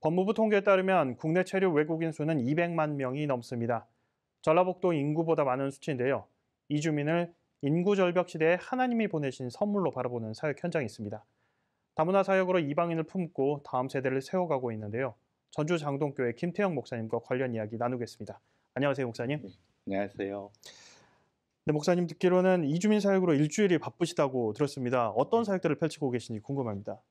법무부 통계에 따르면 국내 체류 외국인 수는 200만 명이 넘습니다. 전라북도 인구보다 많은 수치인데요. 이 주민을 인구 절벽 시대에 하나님이 보내신 선물로 바라보는 사역 현장이 있습니다. 다문화 사역으로 이방인을 품고 다음 세대를 세워가고 있는데요. 전주 장동교회 김태영 목사님과 관련 이야기 나누겠습니다. 안녕하세요, 목사님. 네, 안녕하세요. 네, 목사님 듣기로는 이주민 사역으로 일주일이 바쁘시다고 들었습니다. 어떤 사역들을 펼치고 계신지 궁금합니다.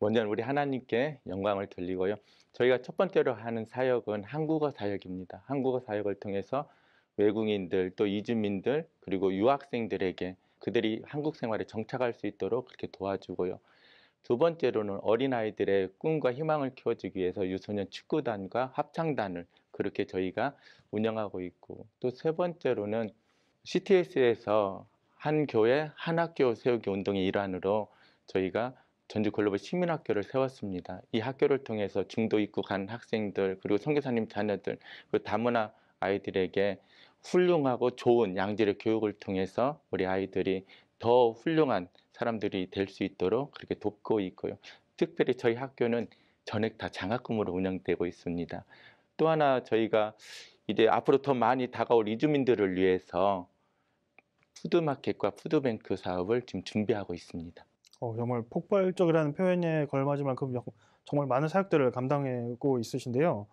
먼저 는 우리 하나님께 영광을 돌리고요. 저희가 첫 번째로 하는 사역은 한국어 사역입니다. 한국어 사역을 통해서 외국인들 또 이주민들 그리고 유학생들에게 그들이 한국 생활에 정착할 수 있도록 그렇게 도와주고요. 두 번째로는 어린아이들의 꿈과 희망을 키워주기 위해서 유소년 축구단과 합창단을 그렇게 저희가 운영하고 있고 또 세 번째로는 CTS에서 한 교회 한 학교 세우기 운동의 일환으로 저희가 전주 글로벌 시민학교를 세웠습니다. 이 학교를 통해서 중도 입국한 학생들 그리고 선교사님 자녀들 그리고 다문화 아이들에게 훌륭하고 좋은 양질의 교육을 통해서 우리 아이들이 더 훌륭한 사람들이 될 수 있도록 그렇게 돕고 있고요. 특별히 저희 학교는 전액 다 장학금으로 운영되고 있습니다. 또 하나 저희가 이제 앞으로 더 많이 다가올 이주민들을 위해서 푸드마켓과 푸드뱅크 사업을 지금 준비하고 있습니다. 어, 정말 폭발적이라는 표현에 걸맞을 만큼 그 정말 많은 사역들을 감당하고 있으신데요.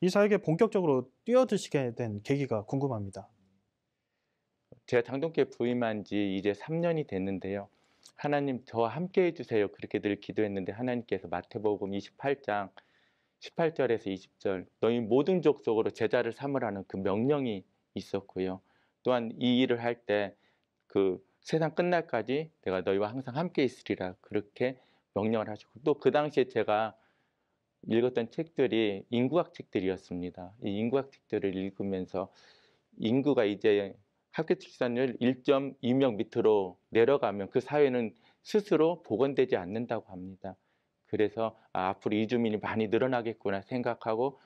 이 사역에 본격적으로 뛰어드시게 된 계기가 궁금합니다. 제가 장동교회 부임한 지 이제 3년이 됐는데요. 하나님 저와 함께 해주세요. 그렇게 늘 기도했는데 하나님께서 마태복음 28장 18절에서 20절 너희 모든 족속으로 제자를 삼으라는 그 명령이 있었고요. 또한 이 일을 할때그 세상 끝날까지 내가 너희와 항상 함께 있으리라 그렇게 명령을 하시고 또 그 당시에 제가 읽었던 책들이 인구학 책들이었습니다. 이 인구학 책들을 읽으면서 인구가 이제 학교 출산율 1.2명 밑으로 내려가면 그 사회는 스스로 복원되지 않는다고 합니다. 그래서 아, 앞으로 이주민이 많이 늘어나겠구나 생각하고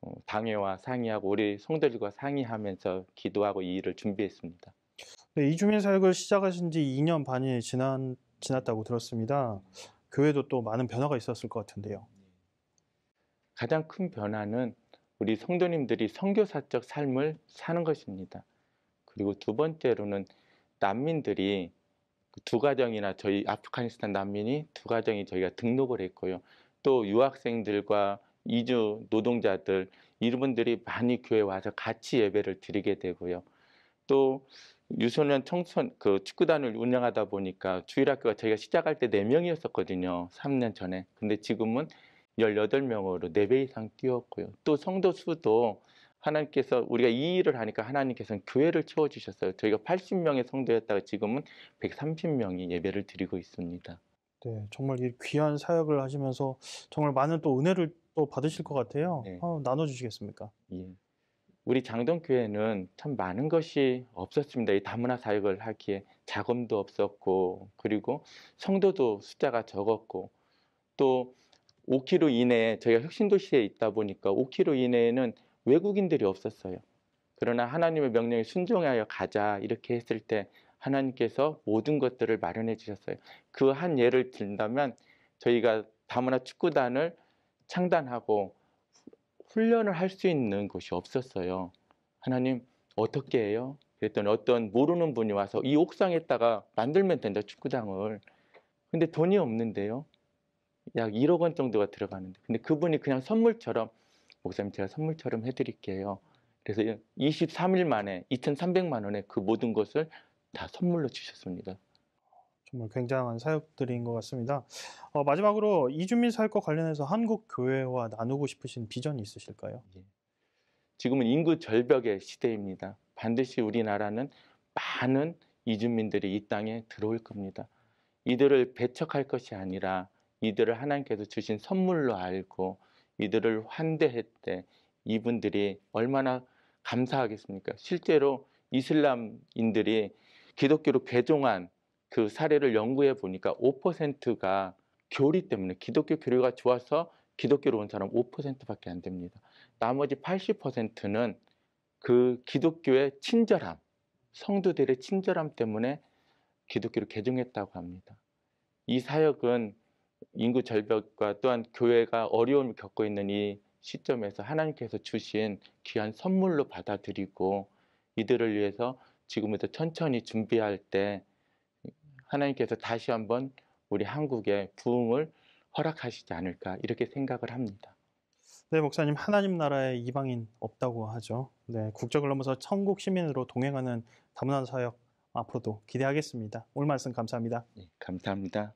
어, 당회와 상의하고 우리 성도들과 상의하면서 기도하고 이 일을 준비했습니다. 네, 이주민 사역을 시작하신 지 2년 반이 지난, 지났다고 들었습니다. 교회도 또 많은 변화가 있었을 것 같은데요. 가장 큰 변화는 우리 성도님들이 성교사적 삶을 사는 것입니다. 그리고 두 번째로는 난민들이 그 두 가정이나 저희 아프가니스탄 난민이 두 가정이 저희가 등록을 했고요. 또 유학생들과 이주 노동자들 이분들이 많이 교회 와서 같이 예배를 드리게 되고요. 또 유소년 청소년 그 축구단을 운영하다 보니까 주일학교가 저희가 시작할 때 네명이었었거든요 3년 전에. 근데 지금은 열여덟 명으로 네 배 이상 뛰었고요. 또 성도 수도 하나님께서 우리가 이 일을 하니까 하나님께서는 교회를 채워주셨어요. 저희가 80명의 성도였다가 지금은 130명이 예배를 드리고 있습니다. 네, 정말 이 귀한 사역을 하시면서 정말 많은 또 은혜를 또 받으실 것 같아요. 네. 아, 나눠주시겠습니까? 예. 우리 장동교회는 참 많은 것이 없었습니다. 이 다문화 사역을 하기에 자금도 없었고 그리고 성도도 숫자가 적었고 또 5km 이내에 저희가 혁신도시에 있다 보니까 5km 이내에는 외국인들이 없었어요. 그러나 하나님의 명령에 순종하여 가자 이렇게 했을 때 하나님께서 모든 것들을 마련해 주셨어요. 그 한 예를 든다면 저희가 다문화 축구단을 창단하고 훈련을 할 수 있는 것이 없었어요. 하나님 어떻게 해요? 그랬더니 어떤 모르는 분이 와서 이 옥상에다가 만들면 된다 축구장을. 근데 돈이 없는데요. 약 1억 원 정도가 들어가는데 근데 그분이 그냥 선물처럼 목사님 제가 선물처럼 해드릴게요. 그래서 23일 만에 2,300만 원에 그 모든 것을 다 선물로 주셨습니다. 정말 굉장한 사역들인 것 같습니다. 어, 마지막으로 이주민 사역과 관련해서 한국 교회와 나누고 싶으신 비전이 있으실까요? 예. 지금은 인구 절벽의 시대입니다. 반드시 우리나라는 많은 이주민들이 이 땅에 들어올 겁니다. 이들을 배척할 것이 아니라 이들을 하나님께서 주신 선물로 알고 이들을 환대했대 이분들이 얼마나 감사하겠습니까? 실제로 이슬람인들이 기독교로 개종한 그 사례를 연구해 보니까 5%가 교리 때문에 기독교 교리가 좋아서 기독교로 온 사람 5%밖에 안 됩니다. 나머지 80%는 그 기독교의 친절함, 성도들의 친절함 때문에 기독교를 개종했다고 합니다. 이 사역은 인구 절벽과 또한 교회가 어려움을 겪고 있는 이 시점에서 하나님께서 주신 귀한 선물로 받아들이고 이들을 위해서 지금부터 천천히 준비할 때 하나님께서 다시 한번 우리 한국의 부흥을 허락하시지 않을까 이렇게 생각을 합니다. 네, 목사님 하나님 나라에 이방인 없다고 하죠. 네, 국적을 넘어서 천국 시민으로 동행하는 다문화 사역 앞으로도 기대하겠습니다. 오늘 말씀 감사합니다. 네, 감사합니다.